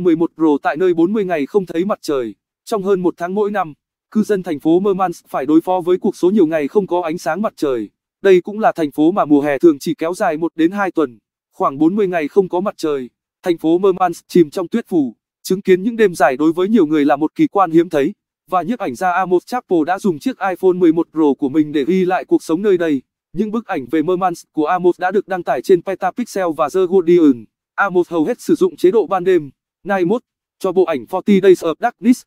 11 Pro tại nơi 40 ngày không thấy mặt trời. Trong hơn một tháng mỗi năm, cư dân thành phố Murmansk phải đối phó với cuộc số nhiều ngày không có ánh sáng mặt trời. Đây cũng là thành phố mà mùa hè thường chỉ kéo dài 1 đến 2 tuần. Khoảng 40 ngày không có mặt trời, thành phố Murmansk chìm trong tuyết phủ. Chứng kiến những đêm dài đối với nhiều người là một kỳ quan hiếm thấy. Và nhiếp ảnh gia Amos Chappell đã dùng chiếc iPhone 11 Pro của mình để ghi lại cuộc sống nơi đây. Những bức ảnh về Murmansk của Amos đã được đăng tải trên Petapixel và The Guardian. Amos hầu hết sử dụng chế độ ban đêm. Night Mode, cho bộ ảnh 40 Days of Darkness.